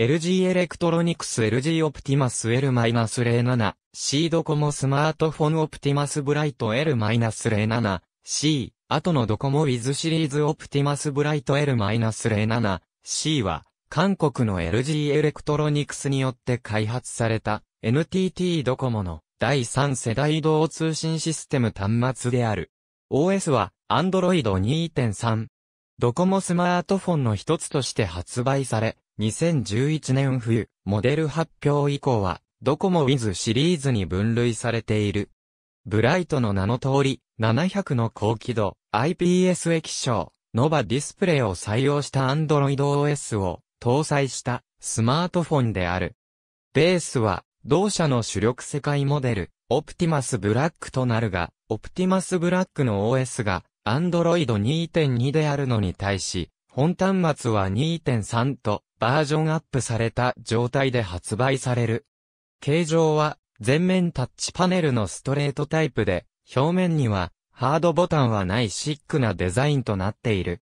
LG エレクトロニクス LG オプティマス L-07 C ドコモスマートフォンオプティマスブライト L-07 C 後のドコモウィズシリーズオプティマスブライト L-07 C は韓国の LG エレクトロニクスによって開発された NTT ドコモの第3世代移動通信システム端末である。OS は Android 2.3。ドコモスマートフォンの一つとして発売され、2011年冬、モデル発表以降は、ドコモ Wiz シリーズに分類されている。ブライトの名の通り、700の高輝度、IPS 液晶、ノバディスプレイを採用した Android OS を搭載したスマートフォンである。ベースは、同社の主力世界モデル、オプティマスブラックとなるが、オプティマスブラックの OS が、Android 2.2であるのに対し、本端末は2.3とバージョンアップされた状態で発売される。形状は、全面タッチパネルのストレートタイプで、表面には、ハードボタンはないシックなデザインとなっている。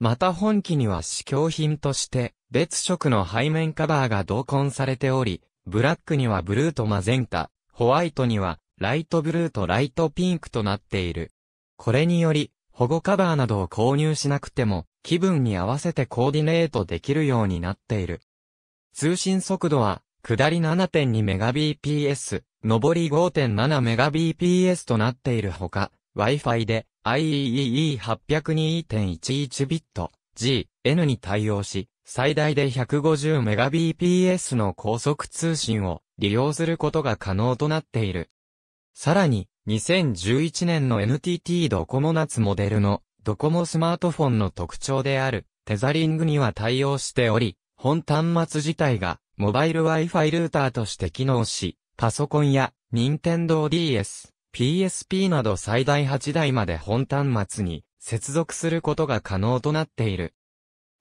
また本機には試供品として、別色の背面カバーが同梱されており、ブラックにはブルーとマゼンタ、ホワイトにはライトブルーとライトピンクとなっている。これにより、保護カバーなどを購入しなくても、気分に合わせてコーディネートできるようになっている。通信速度は、下り 7.2Mbps、上り 5.7Mbps となっているほか、Wi-Fi で IEEE802.11 ビット G、N に対応し、最大で 150Mbps の高速通信を利用することが可能となっている。さらに、2011年の NTT ドコモ夏モデルのドコモスマートフォンの特徴であるテザリングには対応しており、本端末自体がモバイル Wi-Fi ルーターとして機能し、パソコンや Nintendo DS、PSP など最大8台まで本端末に接続することが可能となっている。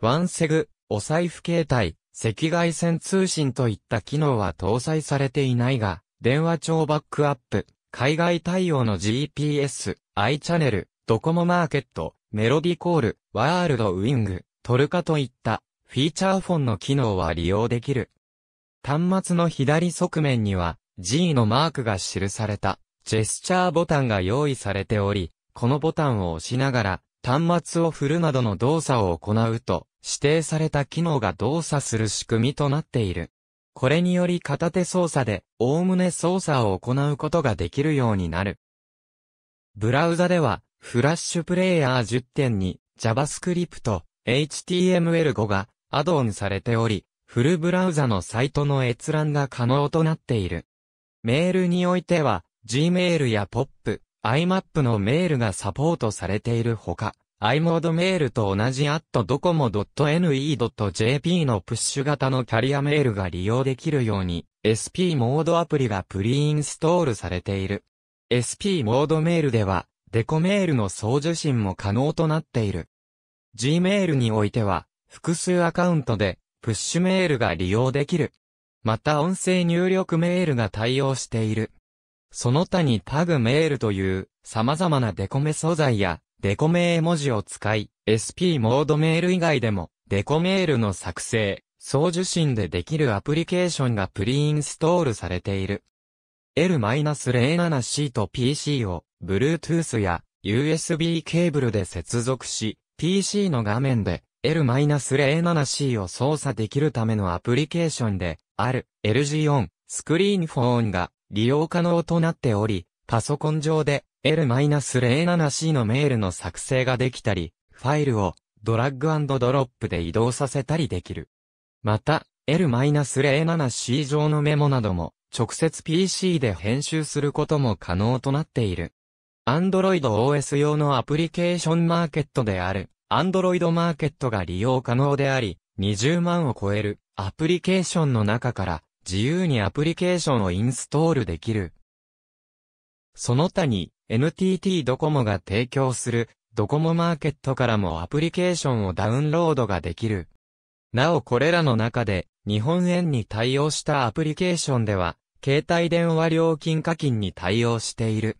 ワンセグ、お財布携帯、赤外線通信といった機能は搭載されていないが、電話帳バックアップ、海外対応の GPS、i チャンネル、ドコモマーケット、メロディコール、ワールドウィング、トルカといったフィーチャーフォンの機能は利用できる。端末の左側面には G のマークが記されたジェスチャーボタンが用意されており、このボタンを押しながら端末を振るなどの動作を行うと指定された機能が動作する仕組みとなっている。これにより片手操作で、おおむね操作を行うことができるようになる。ブラウザでは、フラッシュプレイヤー1 0に、JavaScript、HTML5 がアドオンされており、フルブラウザのサイトの閲覧が可能となっている。メールにおいては、Gmail や POP、iMap のメールがサポートされているほか、i モードメールと同じ at docomo.ne.jp のプッシュ型のキャリアメールが利用できるように SP モードアプリがプリインストールされている。SP モードメールではデコメールの送受信も可能となっている。Gmail においては複数アカウントでプッシュメールが利用できる。また音声入力メールが対応している。その他にタグメールという様々なデコメ素材やデコメー文字を使い、SP モードメール以外でも、デコメールの作成、送受信でできるアプリケーションがプリインストールされている。L-07C と PC を Bluetooth や USB ケーブルで接続し、PC の画面で L-07C を操作できるためのアプリケーションである LG 4スクリーンフォーンが利用可能となっており、パソコン上で L-07C のメールの作成ができたり、ファイルをドラッグドロップで移動させたりできる。また、L-07C 上のメモなども直接 PC で編集することも可能となっている。Android OS 用のアプリケーションマーケットである Android マーケットが利用可能であり、20万を超えるアプリケーションの中から自由にアプリケーションをインストールできる。その他に NTT ドコモが提供するドコモマーケットからもアプリケーションをダウンロードができる。なおこれらの中で日本円に対応したアプリケーションでは携帯電話料金課金に対応している。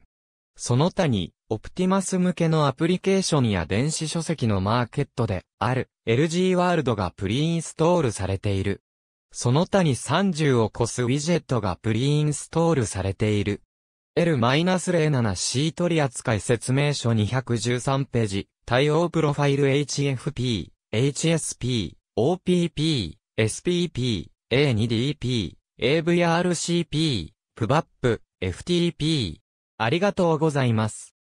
その他にオプティマス向けのアプリケーションや電子書籍のマーケットである LG ワールドがプリインストールされている。その他に30を超すウィジェットがプリインストールされている。L-07C 取扱説明書213ページ、対応プロファイル HFP、HSP、OPP、SPP、A2DP、AVRCP、p b a p FTP。ありがとうございます。